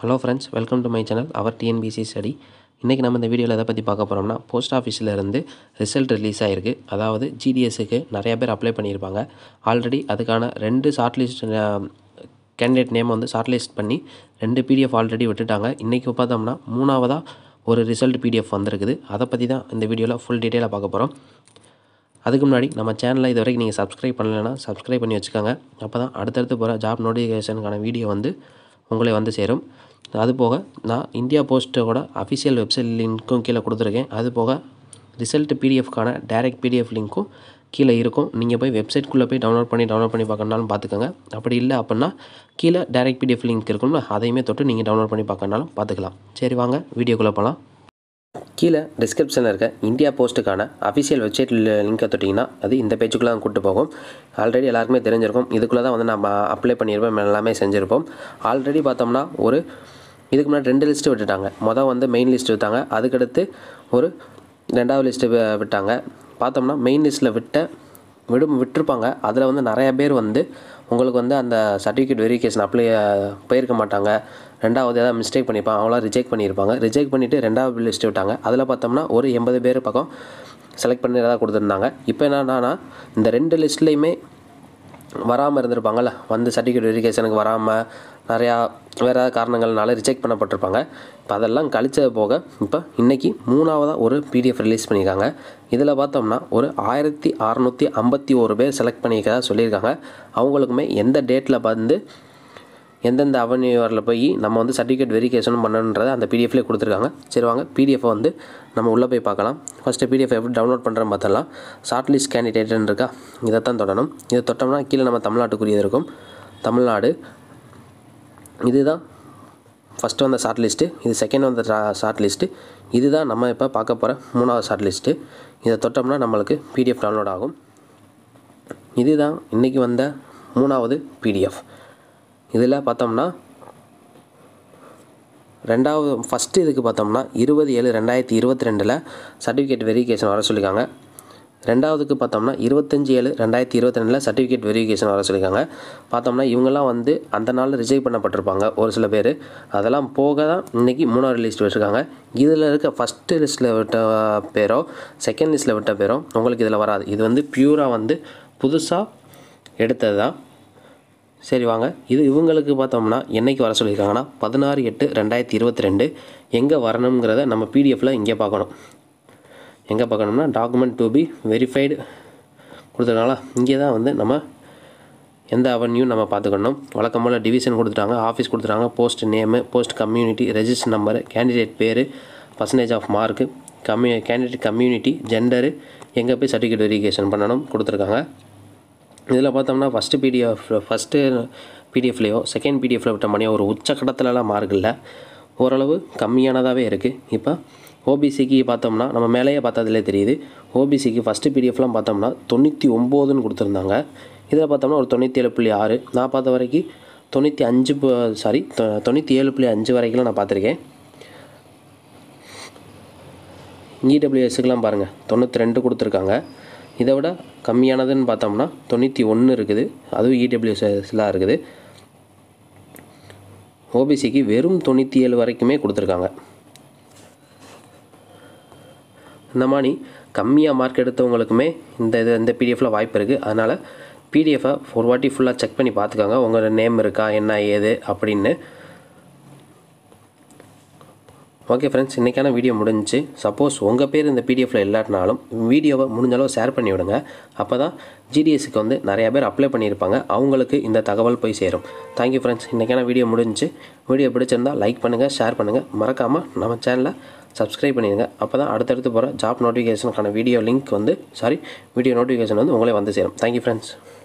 hello friends welcome to my channel our TNPSC study இன்றைக்கி நம்ம இந்த வீடியோவில் எதை பற்றி பார்க்க போகிறோம்னா போஸ்ட் ஆஃபீஸிலேருந்து ரிசல்ட் ரிலீஸ் ஆகிருக்கு அதாவது ஜிடிஎஸ்க்கு நிறையா பேர் அப்ளை பண்ணியிருப்பாங்க ஆல்ரெடி அதுக்கான ரெண்டு ஷார்ட் லிஸ்ட் கேண்டிடேட் நேம் வந்து ஷார்ட் லிஸ்ட் பண்ணி ரெண்டு பிடிஎஃப் ஆல்ரெடி விட்டுட்டாங்க இன்றைக்கி பார்த்தோம்னா மூணாவதாக ஒரு ரிசல்ட் பிடிஎஃப் வந்திருக்குது அதை பற்றி தான் இந்த வீடியோவில் ஃபுல் டீட்டெயிலாக பார்க்க போகிறோம் அதுக்கு முன்னாடி நம்ம சேனலை இது வரைக்கும் நீங்கள் சப்ஸ்கிரைப் பண்ணலைன்னா சப்ஸ்கிரைப் பண்ணி வச்சுக்கோங்க அப்போ தான் அடுத்தடுத்து போகிற ஜாப் நோட்டிஃபிகேஷனுக்கான வீடியோ வந்து உங்களை வந்து சேரும் அதுபோக நான் இந்தியா போஸ்ட்டோட அஃபிஷியல் வெப்சைட் லிங்க்கும் கீழே கொடுத்துருக்கேன் அதுபோக ரிசல்ட் பிடிஎஃப்கான டைரக்ட் பிடிஎஃப் லிங்க்கும் கீழே இருக்கும் நீங்கள் போய் வெப்சைட்குள்ளே போய் டவுன்லோட் பண்ணி டவுன்லோட் பண்ணி பார்க்கணுன்னாலும் பார்த்துக்கோங்க அப்படி இல்லை அப்படின்னா கீழே டைரக்ட் பிடிஎஃப் லிங்க் இருக்கும்ல அதையுமே தொட்டு நீங்கள் டவுன்லோட் பண்ணி பார்க்கணுனாலும் பார்த்துக்கலாம் சரி வாங்க வீடியோக்குள்ளே போகலாம் கீழே டிஸ்கிரிப்ஷனில் இருக்க இந்தியா போஸ்ட்டுக்கான அஃபிஷியல் வெப்சைட் லிங்கை தொட்டிங்கன்னா அது இந்த பேஜுக்குள்ளே கூப்பிட்டு போகும் ஆல்ரெடி எல்லாருக்குமே தெரிஞ்சிருக்கும் இதுக்குள்ளே தான் வந்து நம்ம அப்ளை பண்ணியிருப்போம் எல்லாமே செஞ்சுருப்போம் ஆல்ரெடி பார்த்தோம்னா ஒரு இதுக்கு முன்னாடி ரெண்டு லிஸ்ட்டு விட்டுட்டாங்க மொதல் வந்து மெயின் லிஸ்ட் விட்டாங்க அதுக்கடுத்து ஒரு ரெண்டாவது லிஸ்ட்டு விட்டாங்க பார்த்தோம்னா மெயின் லிஸ்ட்டில் விட்ட விடும் விட்டுருப்பாங்க அதில் வந்து நிறையா பேர் வந்து உங்களுக்கு வந்து அந்த சர்டிஃபிகேட் வெரிஃபிகேஷன் அப்ளை போயிருக்க மாட்டாங்க ரெண்டாவது ஏதாவது மிஸ்டேக் பண்ணியிருப்பான் அவங்களாம் ரிஜெக்ட் பண்ணியிருப்பாங்க ரிஜெக்ட் பண்ணிவிட்டு ரெண்டாவது லிஸ்ட் விட்டாங்க அதில் பார்த்தோம்னா ஒரு எண்பது பேர் பக்கம் செலக்ட் பண்ணி ஏதாவது கொடுத்துருந்தாங்க இப்போ என்னென்னா இந்த ரெண்டு லிஸ்ட்லேயுமே வராமல் இருந்திருப்பாங்கள்ல வந்து சர்டிஃபிகேட் வெரிஃபிகேஷனுக்கு வராமல் நிறையா வேறு ஏதாவது காரணங்கள்னால ரிஜெக்ட் பண்ணப்பட்டிருப்பாங்க இப்போ அதெல்லாம் கழிச்சது போக இப்போ இன்றைக்கி மூணாவதாக ஒரு பிடிஎஃப் ரிலீஸ் பண்ணியிருக்காங்க இதில் பார்த்தோம்னா ஒரு ஆயிரத்தி அறநூற்றி ஐம்பத்தி ஒரு பேர் செலக்ட் பண்ணியிருக்கதா சொல்லியிருக்காங்க அவங்களுக்குமே எந்த டேட்டில் வந்து எந்தெந்த அவென்யூரில் போய் நம்ம வந்து சர்டிஃபிகேட் வெரிஃபிகேஷனும் பண்ணணுன்றதை அந்த பிடிஎஃப்லேயே கொடுத்துருக்காங்க சரி வாங்க பிடிஎஃபை வந்து நம்ம உள்ளே போய் பார்க்கலாம் ஃபஸ்ட்டு பிடிஎஃப் எப்படி டவுன்லோட் பண்ணுற பார்த்தலாம் ஷார்ட் லிஸ்ட் கேண்டிடேட்னு இருக்கா இதை தான் தொடணும் இதை தொட்டோம்னா கீழே நம்ம தமிழ்நாட்டுக்குரியது இருக்கும் தமிழ்நாடு இதுதான் ஃபஸ்ட்டு வந்த ஷார்ட் லிஸ்ட்டு இது செகண்ட் வந்த ஷார்ட் லிஸ்ட்டு இதுதான் நம்ம இப்போ பார்க்க போகிற மூணாவது ஷார்ட் லிஸ்ட்டு இதை தொட்டோம்னா நம்மளுக்கு பிடிஎஃப் டவுன்லோட் ஆகும் இதுதான் இன்றைக்கி வந்த மூணாவது பிடிஎஃப் இதில் பார்த்தோம்னா ரெண்டாவது ஃபஸ்ட்டு இதுக்கு பார்த்தோம்னா இருபது ஏழு ரெண்டாயிரத்தி இருபத்தி ரெண்டில் சர்டிஃபிகேட் வெரிஃபிகேஷன் வர சொல்லியிருக்காங்க ரெண்டாவதுக்கு பார்த்தோம்னா இருபத்தஞ்சி ஏழு ரெண்டாயிரத்தி இருபத்தி ரெண்டில் சர்டிஃபிகேட் வெரிஃபிகேஷன் வர சொல்லியிருக்காங்க பார்த்தோம்னா இவங்கெல்லாம் வந்து அந்த நாளில் ரிஜெக்ட் பண்ணப்பட்டிருப்பாங்க ஒரு சில பேர் அதெல்லாம் போக தான் இன்றைக்கி மூணாவது லிஸ்ட் வச்சுருக்காங்க இதில் இருக்க ஃபஸ்ட்டு லிஸ்ட்டில் விட்ட பேரோ செகண்ட் லிஸ்ட்டில் விட்ட பேரோ உங்களுக்கு இதில் வராது இது வந்து பியூராக வந்து புதுசாக எடுத்தது தான் சரி வாங்க இது இவங்களுக்கு பார்த்தோம்னா என்றைக்கு வர சொல்லியிருக்காங்கன்னா பதினாறு எட்டு ரெண்டாயிரத்தி இருபத்தி ரெண்டு எங்கே வரணுங்கிறத நம்ம பிடிஎஃப்பில் இங்கே பார்க்கணும் எங்கே பார்க்கணும்னா டாக்குமெண்ட் டு பி வெரிஃபைடு கொடுத்துருக்காங்களா இங்கே தான் வந்து நம்ம எந்த அவென்யூ நம்ம பார்த்துக்கணும் வழக்கம் போல் டிவிஷன் கொடுத்துட்டாங்க ஆஃபீஸ் கொடுத்துட்டாங்க post name post community register number candidate பேர் பர்சன்டேஜ் ஆஃப் மார்க்கு கம்யூ கேண்டிடேட் கம்யூனிட்டி ஜெண்டரு எங்கே போய் சர்டிஃபிகேட் வெரிஃபிகேஷன் பண்ணணும் கொடுத்துருக்காங்க இதில் பார்த்தோம்னா ஃபஸ்ட்டு பிடிஎஃப் ஃபஸ்ட்டு பிடிஎஃப்லேயோ செகண்ட் பிடிஎஃப்ல விட்ட மணியோ ஒரு உச்சக்கட்டத்திலலாம் மார்க் இல்லை ஓரளவு கம்மியானதாகவே இருக்குது இப்போ ஓபிசிக்கு பார்த்தோம்னா நம்ம மேலேயே பார்த்ததுலே தெரியுது ஓபிசிக்கு ஃபஸ்ட்டு பிடிஎஃப்லாம் பார்த்தோம்னா தொண்ணூற்றி ஒம்போதுன்னு கொடுத்துருந்தாங்க இதில் பார்த்தோம்னா ஒரு தொண்ணூற்றி ஏழு புள்ளி ஆறு நான் பார்த்த வரைக்கும் தொண்ணூற்றி அஞ்சு சாரி தொண்ணூற்றி ஏழு புள்ளி அஞ்சு வரைக்கும் நான் பார்த்துருக்கேன் இடபிள்யூஎஸ்க்குலாம் e பாருங்கள் தொண்ணூற்றி ரெண்டு கொடுத்துருக்காங்க இதை விட கம்மியானதுன்னு பார்த்தோம்னா தொண்ணூற்றி ஒன்று இருக்குது அதுவும் இடபிள்யூஎஸ்எஸ்லாம் e இருக்குது ஓபிசிக்கு வெறும் தொண்ணூற்றி ஏழு வரைக்குமே கொடுத்துருக்காங்க இந்த மாதிரி கம்மியாக மார்க் எடுத்தவங்களுக்குமே இந்த இது இந்த பிடிஎஃப்பில் வாய்ப்பு இருக்குது அதனால் பிடிஎஃபை ஒரு வாட்டி ஃபுல்லாக செக் பண்ணி பார்த்துக்கோங்க உங்கள் நேம் இருக்கா என்ன ஏது அப்படின்னு ஓகே ஃப்ரெண்ட்ஸ் இன்றைக்கான வீடியோ முடிஞ்சு சப்போஸ் உங்கள் பேர் இந்த பிடிஎஃப்பில் இல்லாட்டினாலும் வீடியோவை முடிஞ்சளவு ஷேர் பண்ணி விடுங்க அப்போ தான் ஜிடிஎஸ்க்கு வந்து நிறையா பேர் அப்ளை பண்ணியிருப்பாங்க அவங்களுக்கு இந்த தகவல் போய் சேரும் தேங்க்யூ ஃப்ரெண்ட்ஸ் இன்றைக்கான வீடியோ முடிஞ்சு வீடியோ பிடிச்சிருந்தால் லைக் பண்ணுங்கள் ஷேர் பண்ணுங்கள் மறக்காமல் நம்ம சேனலை சப்ஸ்கிரைப் பண்ணிடுங்க அப்போ தான் அடுத்தடுத்து போகிற ஜாப் நோட்டிஃபிகேஷனுக்கான வீடியோ லிங்க் வந்து சாரி வீடியோ நோட்டிஃபிகேஷன் வந்து உங்களே வந்து சேரும் தேங்க்யூ ஃப்ரெண்ட்ஸ்